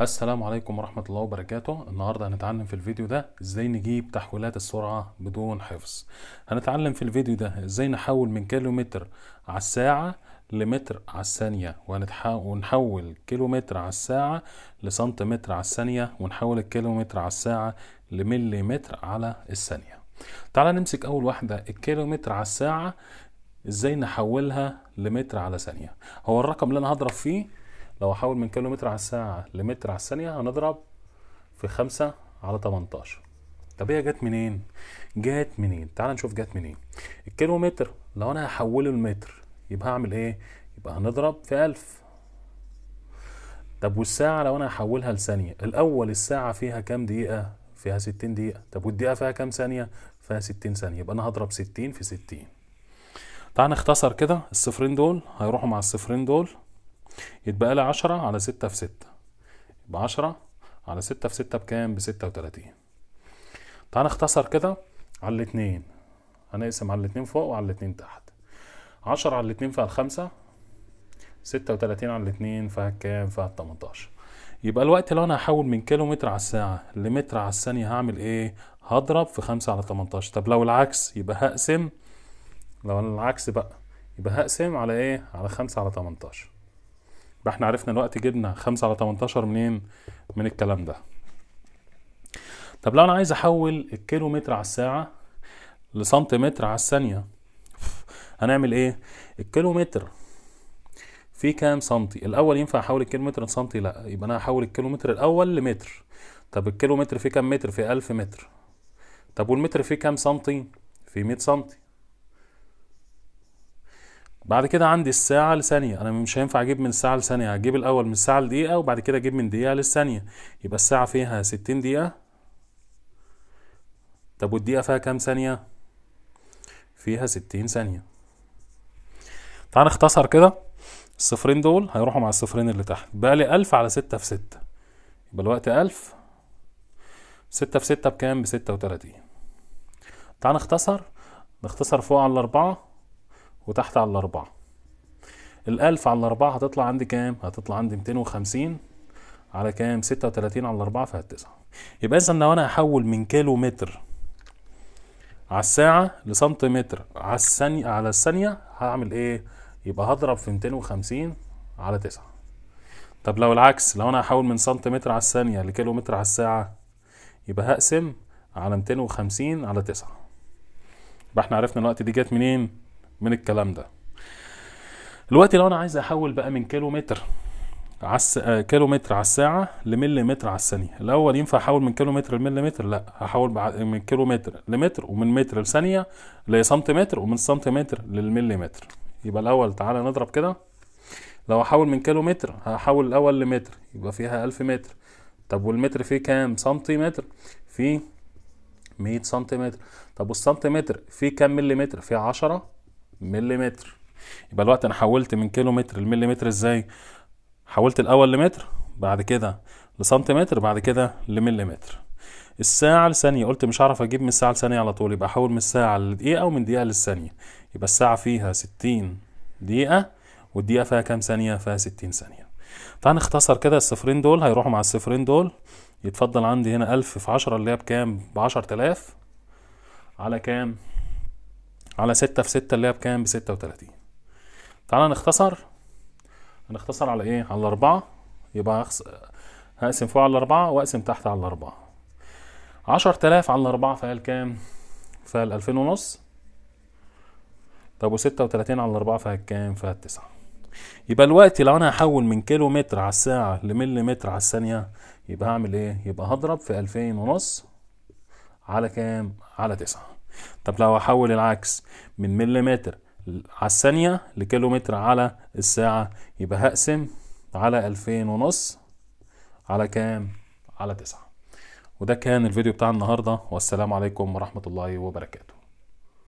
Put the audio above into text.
السلام عليكم ورحمة الله وبركاته النهاردة هنتعلم في الفيديو ده ازاي نجيب تحويلات السرعة بدون حفظ هنتعلم في الفيديو ده ازاي نحول من كيلومتر على الساعة لمتر على الثانية ونحول كيلومتر على الساعة لسنتيمتر على الثانية ونحول الكيلومتر على الساعة لمليمتر على الثانية تعالى نمسك أول واحدة الكيلومتر على الساعة ازاي نحولها لمتر على ثانية هو الرقم اللي انا هضرب فيه لو هحول من كيلو متر على الساعة لمتر على الثانية هنضرب في خمسة على 18 طب هي جت منين؟ جت منين؟ تعال نشوف جت منين. الكيلو متر لو انا هحوله لمتر يبقى هعمل ايه؟ يبقى هنضرب في 1000. طب والساعة لو انا هحولها لثانية، الأول الساعة فيها كام دقيقة؟ فيها 60 دقيقة، طب والدقيقة فيها كام ثانية؟ فيها 60 ثانية، يبقى أنا هضرب 60 في 60. تعال نختصر كده الصفرين دول هيروحوا مع الصفرين دول يتبقى لي 10 على 6 في 6 يبقى 10 على 6 في 6 بكام ب 36 تعال نختصر كده على الاثنين هنقسم على الاثنين فوق وعلى الاثنين تحت 10 على الاثنين فيها الخمسة 36 على الاثنين فيها كام فيها 18 يبقى الوقت لو انا هحول من كيلومتر على الساعة لمتر على الثانية هعمل ايه هضرب في 5 على 18 طب لو العكس يبقى هقسم لو العكس بقى يبقى هقسم على ايه على 5 على 18 يبقى احنا عرفنا الوقت جبنا 5 على 18 منين من الكلام ده طب لو انا عايز احول الكيلو متر على الساعه لسنتيمتر على الثانيه هنعمل ايه الكيلو متر في كام سنتي الاول ينفع احول الكيلو متر لسنتي لا يبقى انا هحول الكيلو متر الاول لمتر طب الكيلو متر فيه كام متر في 1000 متر طب والمتر فيه كام سنتي في 100 سنتي بعد كده عندي الساعة لثانية أنا مش هينفع أجيب من الساعة لثانية هجيب الأول من الساعة لدقيقة وبعد كده أجيب من دقيقة للثانية يبقى الساعة فيها ستين دقيقة طب والدقيقة فيها كام ثانية؟ فيها ستين ثانية تعال نختصر كده الصفرين دول هيروحوا مع الصفرين اللي تحت بقى لي ألف على ستة في ستة يبقى الوقت ألف ستة في ستة بكام؟ بستة وتلاتين تعال نختصر نختصر فوق على الأربعة وتحت على الأربعة الألف على الأربعة هتطلع عندي كام؟ هتطلع عندي 250 على كام؟ 36 على الأربعة فيها التسعة يبقى إذا لو أنا هحول من كيلو متر على الساعة لسنتيمتر على الثانية على الثانية هعمل إيه؟ يبقى هضرب في 250 على 9 طب لو العكس لو أنا هحول من سنتيمتر على الثانية لكيلو متر على الساعة يبقى هقسم على 250 على 9 يبقى احنا عرفنا الوقت دي جت منين؟ من الكلام ده دلوقتي لو انا عايز احول بقى من كيلومتر على عس... كيلومتر على الساعة لمليمتر على الثانية الأول ينفع أحول من كيلومتر لمليمتر لا هحول من كيلومتر لمتر ومن متر لثانية لسنتيمتر ومن سنتيمتر للمليمتر يبقى الأول تعالى نضرب كده لو أحول من كيلومتر هحول الأول لمتر يبقى فيها ألف متر طب والمتر فيه كام سنتيمتر فيه مية سنتيمتر طب والسنتيمتر فيه كام مليمتر فيه عشرة مليمتر يبقى الوقت انا حولت من كيلو متر لمليمتر ازاي حولت الاول لمتر بعد كده لسنتيمتر بعد كده لمليمتر الساعة لثانية قلت مش هعرف اجيب من الساعة لثانية على طول يبقى احول من الساعة لدقيقة ومن دقيقة للثانية يبقى الساعة فيها ستين دقيقة والدقيقة فيها كام ثانية فيها ستين ثانية تعال نختصر كده الصفرين دول هيروحوا مع الصفرين دول يتفضل عندي هنا ألف في عشرة اللي هي بكام بعشر تلاف على كام على 6 في 6 اللي هي بكام ب 36 تعالى نختصر هنختصر على ايه على 4 يبقى هقسم فوق على 4 واقسم تحت على 4 10000 على الأربعة فقال كام فقال 2000 ونص طب و36 على الأربعة فقال كام فقال 9 يبقى الوقت لو انا هحول من كيلو متر على الساعة لملي متر على الثانية يبقى هعمل ايه يبقى هضرب في 2000 ونص على كام على 9 طب لو هحول العكس من مليمتر على الثانية لكيلومتر على الساعة يبقى هقسم على ألفين ونص على كام؟ على تسعة وده كان الفيديو بتاع النهاردة والسلام عليكم ورحمة الله وبركاته